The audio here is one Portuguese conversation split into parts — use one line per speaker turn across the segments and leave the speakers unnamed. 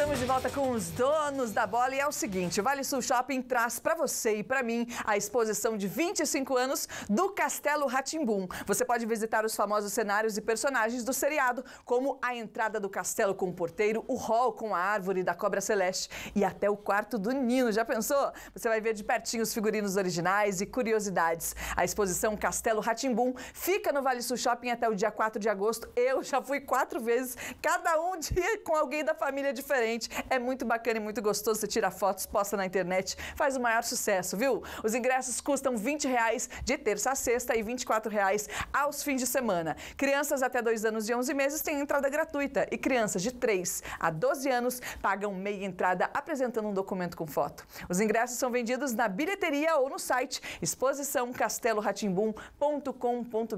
Estamos de volta com os donos da bola e é o seguinte, o Vale Sul Shopping traz para você e para mim a exposição de 25 anos do Castelo Ratimbum. Você pode visitar os famosos cenários e personagens do seriado, como a entrada do castelo com o porteiro, o hall com a árvore da cobra celeste e até o quarto do Nino. Já pensou? Você vai ver de pertinho os figurinos originais e curiosidades. A exposição Castelo Ratimbum fica no Vale Sul Shopping até o dia 4 de agosto. Eu já fui quatro vezes, cada um dia com alguém da família diferente gente. É muito bacana e muito gostoso. Você tira fotos, posta na internet, faz o maior sucesso, viu? Os ingressos custam 20 reais de terça a sexta e 24 reais aos fins de semana. Crianças até 2 anos e 11 meses têm entrada gratuita e crianças de 3 a 12 anos pagam meia entrada apresentando um documento com foto. Os ingressos são vendidos na bilheteria ou no site exposiçãocasteloratimbum.com.br.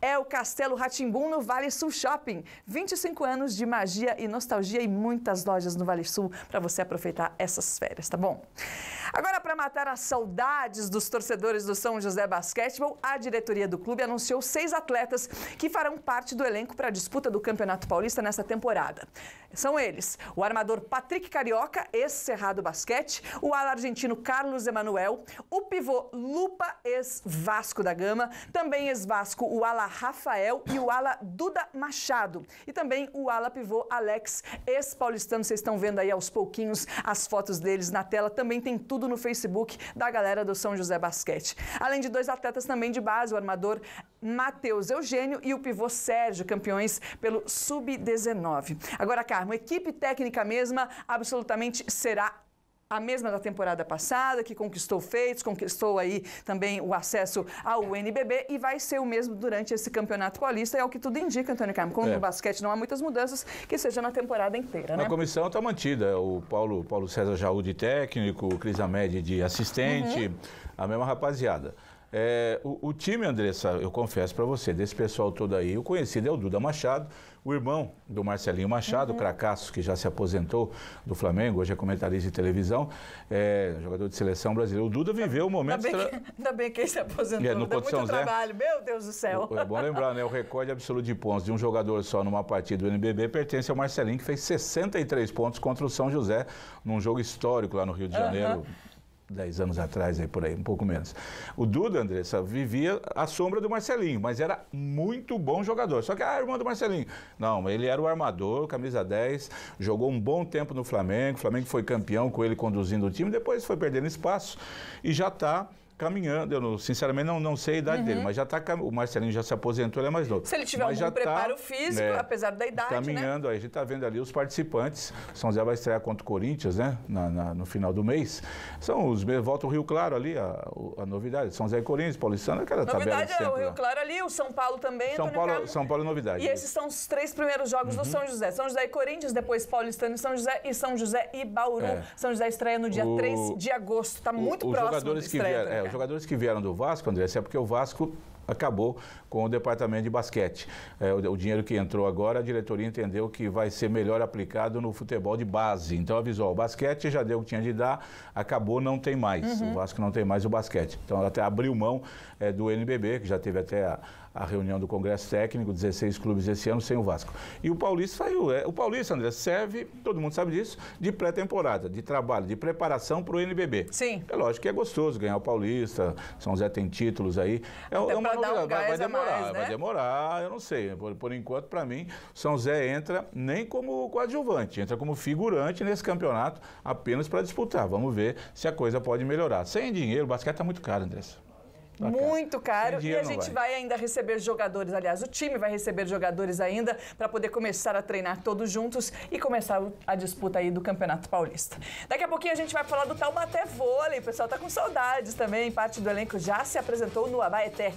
É o Castelo Ratimbum no Vale Sul Shopping. 25 anos de magia e nostalgia e muitas lojas no Vale Sul para você aproveitar essas férias, tá bom? Agora, para matar as saudades dos torcedores do São José Basquetebol, a diretoria do clube anunciou seis atletas que farão parte do elenco para a disputa do Campeonato Paulista nessa temporada. São eles o armador Patrick Carioca, ex-Cerrado Basquete, o ala argentino Carlos Emanuel, o pivô Lupa, ex-Vasco da Gama, também ex-Vasco o ala Rafael e o ala Duda Machado, e também o ala pivô Alex, ex-paulistano vocês estão vendo aí aos pouquinhos as fotos deles na tela. Também tem tudo no Facebook da galera do São José Basquete. Além de dois atletas também de base, o armador Matheus Eugênio e o pivô Sérgio, campeões pelo Sub-19. Agora, Carmo, equipe técnica mesma absolutamente será a mesma da temporada passada, que conquistou feitos, conquistou aí também o acesso ao NBB e vai ser o mesmo durante esse Campeonato Paulista. É o que tudo indica, Antônio Carmo. Como é. no basquete não há muitas mudanças, que seja na temporada inteira, né? A
comissão está mantida. O Paulo, Paulo César Jaú de técnico, o Cris Amed de assistente, uhum. a mesma rapaziada. É, o, o, time, Andressa, eu confesso para você, desse pessoal todo aí, o conhecido é o Duda Machado, o irmão do Marcelinho Machado, uhum. Cracasso, que já se aposentou do Flamengo, hoje é comentarista de televisão, é, jogador de seleção brasileira. O Duda viveu um momento... Ainda bem, que,
ainda bem que ele se aposentou, é, no dá muito trabalho, meu Deus do céu.
O, é bom lembrar, né? O recorde absoluto de pontos de um jogador só numa partida do NBB pertence ao Marcelinho, que fez 63 pontos contra o São José, num jogo histórico lá no Rio de Janeiro. Uhum 10 anos atrás, aí por aí, um pouco menos. O Duda, Andressa, vivia à sombra do Marcelinho, mas era muito bom jogador. Só que a ah, irmã do Marcelinho. Não, ele era o armador, camisa 10, jogou um bom tempo no Flamengo. O Flamengo foi campeão com ele conduzindo o time, depois foi perdendo espaço e já está caminhando. Eu sinceramente não, não sei a idade uhum. dele, mas já está o Marcelinho já se aposentou, ele é mais novo. Se ele tiver mas algum tá, preparo tá, físico, né, apesar
da idade, tá né? caminhando.
Né? Aí a gente está vendo ali os participantes. São José vai estrear contra o Corinthians, né? Na, na, no final do mês. São os volta o Rio Claro ali a, a novidade. São José e Corinthians, Paulistano, aquela novidade tabela. Novidade é o Rio
Claro ali, o São Paulo também. São Paulo, São
Paulo é novidade. E é. esses
são os três primeiros jogos uhum. do São José. São José e Corinthians, depois Paulistano e São José e São José e Bauru. É. São José estreia no dia o... 3 de agosto. Está muito o, próximo. Os jogadores que vieram, é,
jogadores que vieram do Vasco, André, é porque o Vasco acabou com o departamento de basquete. É, o, o, dinheiro que entrou agora, a diretoria entendeu que vai ser melhor aplicado no futebol de base. Então avisou, o basquete já deu o que tinha de dar, acabou, não tem mais. Uhum. O Vasco não tem mais o basquete. Então até abriu mão é, do NBB, que já teve até a, a reunião do Congresso Técnico, 16 clubes esse ano sem o Vasco. E o Paulista saiu. É, o Paulista, André, serve, todo mundo sabe disso, de pré-temporada, de trabalho, de preparação para o NBB. Sim. É lógico que é gostoso ganhar o Paulista, São Zé tem títulos aí. É, é uma dar um gás vai, demorar, mais, né? vai demorar, eu não sei. Por, por enquanto, para mim, São Zé entra nem como coadjuvante, entra como figurante nesse campeonato apenas para disputar. Vamos ver se a coisa pode melhorar. Sem dinheiro, o basquete está muito caro, Andressa
muito caro. caro. E a gente vai. vai. ainda receber jogadores, aliás, o time vai receber jogadores ainda para poder começar a treinar todos juntos e começar a disputa aí do Campeonato Paulista. Daqui a pouquinho a gente vai falar do Taubaté Vôlei. O pessoal tá com saudades também. Parte do elenco já se apresentou no Abaeté.